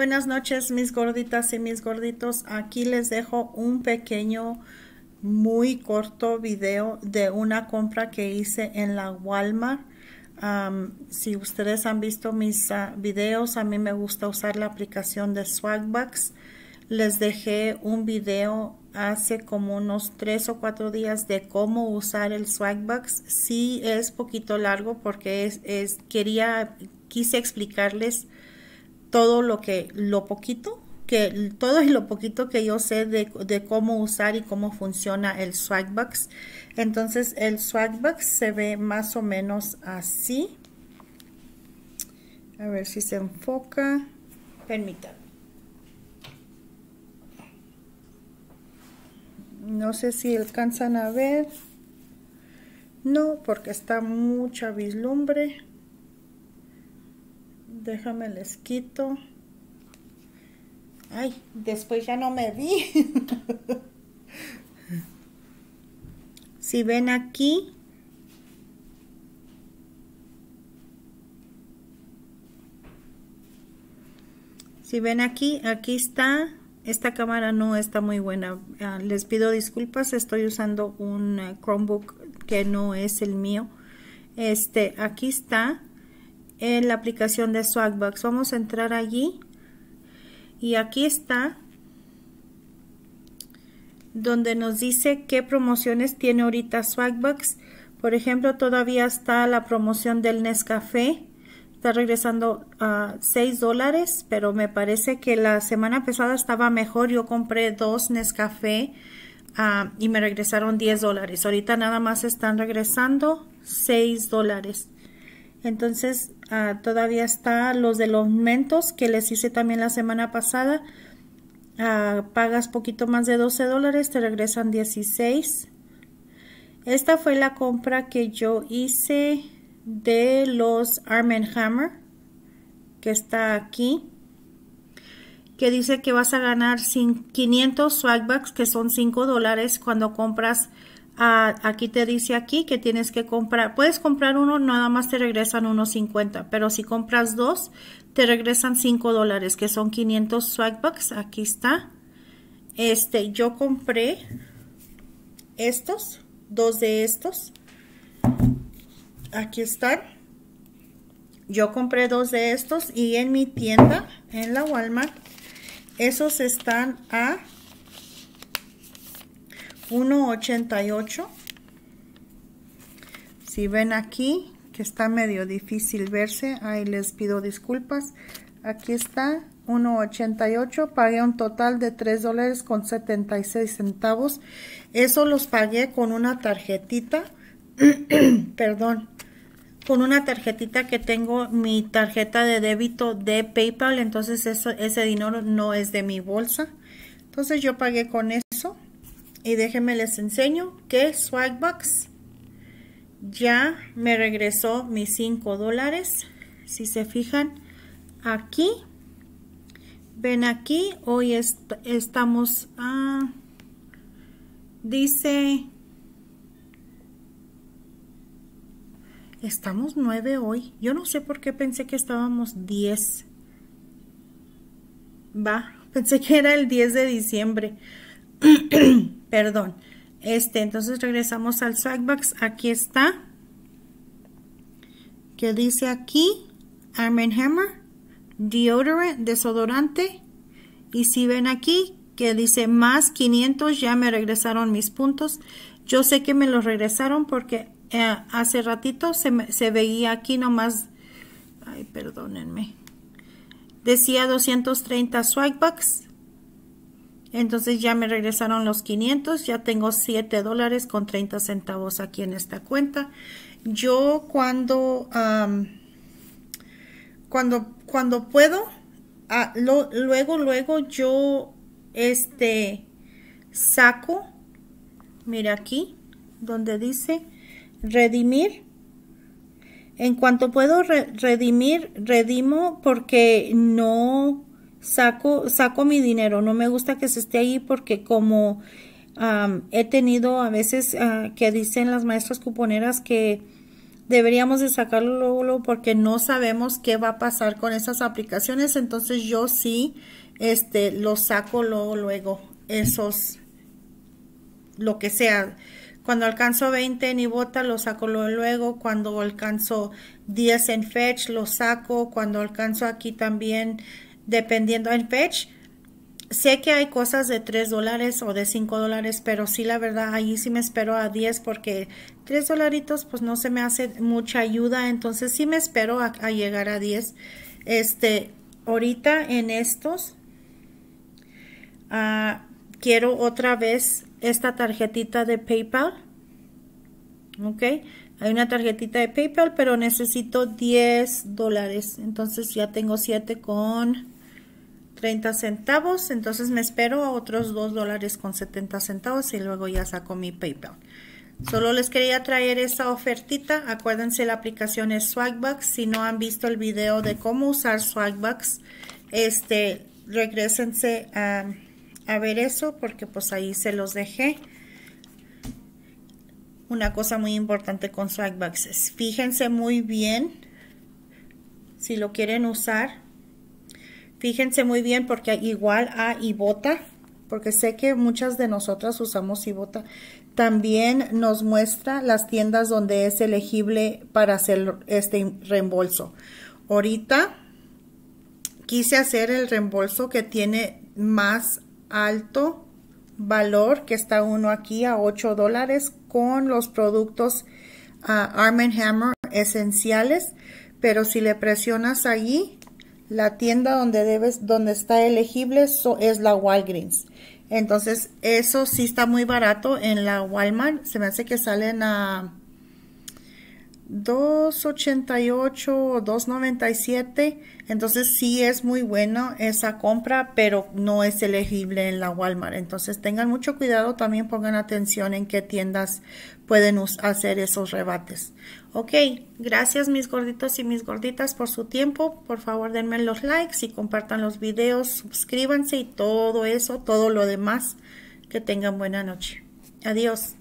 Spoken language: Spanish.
Buenas noches, mis gorditas y mis gorditos. Aquí les dejo un pequeño, muy corto video de una compra que hice en la Walmart. si ustedes han visto mis ah, videos, a mí me gusta usar la aplicación de Swagbucks. Les dejé un video hace como unos tres o cuatro días de cómo usar el Swagbucks. Sí es poquito largo porque es quería, quise explicarles todo lo que, lo poquito, que todo y lo poquito que yo sé de, cómo usar y cómo funciona el swagbox Entonces el Swagbucks se ve más o menos así. A ver si se enfoca. Permítanme. No sé si alcanzan a ver. No, porque está mucha vislumbre. Déjame les quito. Ay, después ya no me vi. si ven aquí, Si ven aquí, aquí está. Esta cámara no está muy buena. Ah, les pido disculpas, estoy usando un eh, Chromebook que no es el mío. Este, aquí está en la aplicación de Swagbucks. Vamos a entrar allí y aquí está donde nos dice qué promociones tiene ahorita Swagbucks. Por ejemplo, todavía está la promoción del Nescafé. Está regresando a 6 dólares, pero me parece que la semana pasada estaba mejor. Yo compré dos Nescafé ah, y me regresaron 10 dólares. Ahorita nada más están regresando 6 dólares. Entonces, Ah, todavía está los de los mentos que les hice también la semana pasada. Ah, pagas poquito más de 12 dólares, te regresan 16. Esta fue la compra que yo hice de los Arm Hammer, que está aquí, que dice que vas a ganar 500 Swagbucks, que son 5 dólares cuando compras aquí te dice aquí que tienes que comprar, puedes comprar uno, nada más te regresan unos 50, pero si compras dos, te regresan 5 dólares, que son 500 swag bucks. Aquí está. Este, yo compré estos, dos de estos. Aquí están. Yo compré dos de estos y en mi tienda, en la Walmart, esos están a 1.88. Si ven aquí que está medio difícil verse, ahí les pido disculpas. Aquí está 1.88, pagué un total de 3 dólares con 76 centavos. Eso los pagué con una tarjetita, perdón, con una tarjetita que tengo mi tarjeta de débito de PayPal, entonces eso, ese dinero no es de mi bolsa. Entonces yo pagué con eso. Y déjenme les enseño que Swagbucks ya me regresó mis 5 dólares. Si se fijan aquí, ven aquí, hoy estamos, ah, dice, estamos 9 hoy. Yo no sé por qué pensé que estábamos 10. Va, pensé que era el 10 de diciembre. perdón. Este, entonces regresamos al swagbucks Aquí está. Que dice aquí, Arm Hammer, deodorant, desodorante. Y si ven aquí, que dice más 500, ya me regresaron mis puntos. Yo sé que me los regresaron porque eh, hace ratito se, veía aquí nomás, ay, perdónenme, decía 230 swagbucks entonces ya me regresaron los 500, ya tengo 7 dólares con 30 centavos aquí en esta cuenta. Yo cuando, cuando, cuando puedo, ah, luego, luego yo este saco, mira aquí, donde dice redimir. En cuanto puedo redimir, redimo porque no saco, saco mi dinero, no me gusta que se esté ahí porque como he tenido a veces ah, que dicen las maestras cuponeras que deberíamos de sacarlo luego, luego porque no sabemos qué va a pasar con esas aplicaciones, entonces yo sí este, lo saco luego, luego, esos, lo que sea. Cuando alcanzo 20 en Ibota lo saco luego, cuando alcanzo 10 en Fetch lo saco, cuando alcanzo aquí también dependiendo el page. Sé que hay cosas de 3 dólares o de 5 dólares, pero sí, la verdad, ahí sí me espero a 10 porque 3 dolaritos pues no se me hace mucha ayuda, entonces sí me espero a, llegar a 10. Este, ahorita en estos, ah, quiero otra vez esta tarjetita de PayPal. Ok, hay una tarjetita de PayPal, pero necesito 10 dólares. Entonces ya tengo 7 con 30 centavos. Entonces me espero a otros 2 dólares con 70 centavos y luego ya saco mi PayPal. Solo les quería traer esta ofertita. Acuérdense, la aplicación es Swagbucks. Si no han visto el video de cómo usar Swagbucks, este, regresense a, a ver eso porque pues ahí se los dejé una cosa muy importante con swagbucks fíjense muy bien si lo quieren usar fíjense muy bien porque igual a Ibota porque sé que muchas de nosotras usamos Ibota también nos muestra las tiendas donde es elegible para hacer este reembolso ahorita quise hacer el reembolso que tiene más alto valor que está uno aquí a 8 dólares con los productos ah, Arm Hammer esenciales. Pero si le presionas allí, la tienda donde, debes, donde está elegible es la Walgreens. Entonces, eso sí está muy barato en la Walmart. Se me hace que salen a 288 o 297 entonces sí es muy buena esa compra pero no es elegible en la Walmart entonces tengan mucho cuidado también pongan atención en qué tiendas pueden hacer esos rebates ok gracias mis gorditos y mis gorditas por su tiempo por favor denme los likes y compartan los videos suscríbanse y todo eso todo lo demás que tengan buena noche adiós